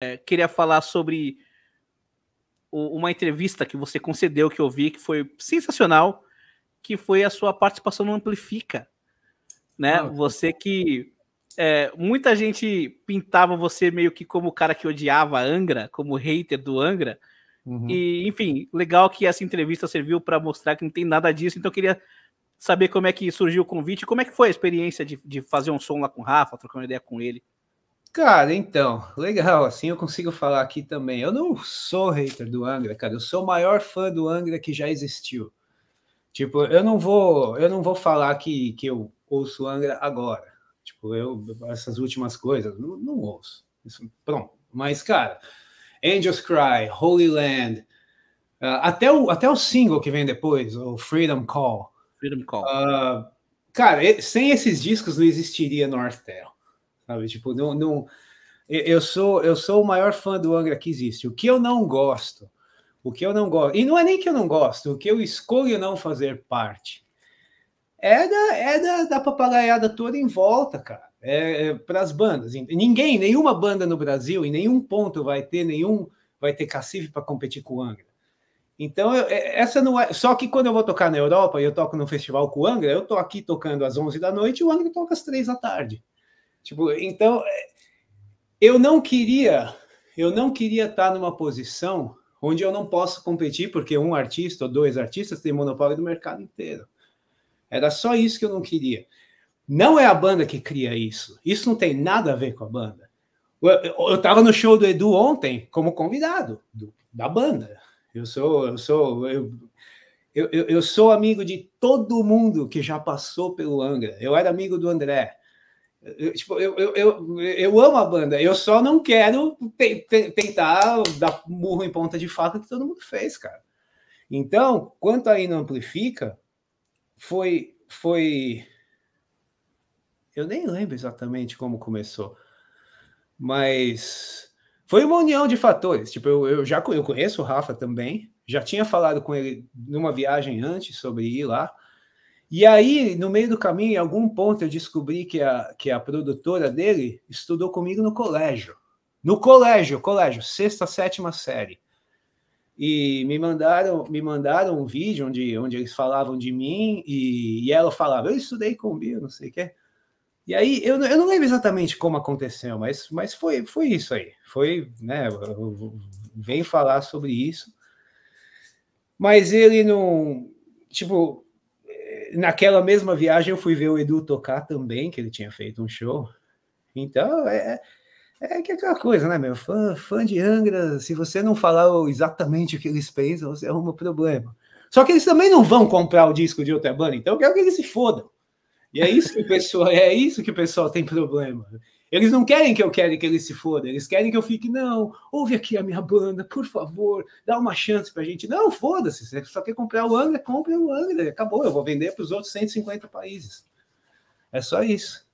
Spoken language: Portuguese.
É, queria falar sobre o, uma entrevista que você concedeu, que eu vi, que foi sensacional, que foi a sua participação no Amplifica. Né? Ah, você que. É, muita gente pintava você meio que como o cara que odiava Angra, como hater do Angra. Uhum. E, enfim, legal que essa entrevista serviu para mostrar que não tem nada disso. Então, eu queria saber como é que surgiu o convite, como é que foi a experiência de, de fazer um som lá com o Rafa, trocar uma ideia com ele. Cara, então, legal, assim eu consigo falar aqui também. Eu não sou hater do Angra, cara, eu sou o maior fã do Angra que já existiu. Tipo, eu não vou, eu não vou falar que, que eu ouço Angra agora. Tipo, eu essas últimas coisas, não, não ouço. Isso, pronto. Mas cara, Angels Cry, Holy Land, uh, até o até o single que vem depois, o Freedom Call. Freedom Call. Uh, cara, sem esses discos não existiria North Tale sabe? Tipo, não, não, eu sou eu sou o maior fã do Angra que existe. O que eu não gosto, o que eu não gosto, e não é nem que eu não gosto, o que eu escolho não fazer parte é da, é da, da papagaiada toda em volta, cara. É, é para as bandas. Ninguém, nenhuma banda no Brasil, em nenhum ponto vai ter nenhum, vai ter cacife para competir com o Angra. Então, eu, é, essa não é. Só que quando eu vou tocar na Europa e eu toco no festival com o Angra, eu tô aqui tocando às 11 da noite e o Angra toca às 3 da tarde. Tipo, então eu não queria, eu não queria estar numa posição onde eu não posso competir porque um artista ou dois artistas têm monopólio do mercado inteiro. Era só isso que eu não queria. Não é a banda que cria isso. Isso não tem nada a ver com a banda. Eu estava no show do Edu ontem como convidado do, da banda. Eu sou, eu sou, eu, eu, eu, sou amigo de todo mundo que já passou pelo Angra. Eu era amigo do André. Eu, tipo, eu, eu, eu, eu, amo a banda, eu só não quero tentar dar murro em ponta de faca que todo mundo fez, cara. Então, quanto aí não amplifica, foi. foi Eu nem lembro exatamente como começou, mas foi uma união de fatores. Tipo, eu, eu já eu conheço o Rafa também, já tinha falado com ele numa viagem antes sobre ir lá. E aí, no meio do caminho, em algum ponto, eu descobri que a, que a produtora dele estudou comigo no colégio. No colégio, colégio, sexta, sétima série. E me mandaram, me mandaram um vídeo onde, onde eles falavam de mim e, e ela falava, eu estudei com o Bill, não sei o quê. E aí, eu, eu não lembro exatamente como aconteceu, mas, mas foi, foi isso aí. Foi, né, vem falar sobre isso. Mas ele não, tipo, naquela mesma viagem eu fui ver o Edu tocar também, que ele tinha feito um show. Então, é, é, é que é aquela coisa, né, meu? Fã, fã de Angra, se você não falar exatamente o que eles pensam, você arruma problema. Só que eles também não vão comprar o disco de outra banda, então eu quero que eles se fodam. E é isso que o pessoal, é isso que o pessoal tem problema. Eles não querem que eu quero que ele se foda, eles querem que eu fique, não, ouve aqui a minha banda, por favor, dá uma chance pra gente. Não, foda-se, você só quer comprar o Angra, compre o Angra, acabou, eu vou vender para os outros 150 países. É só isso.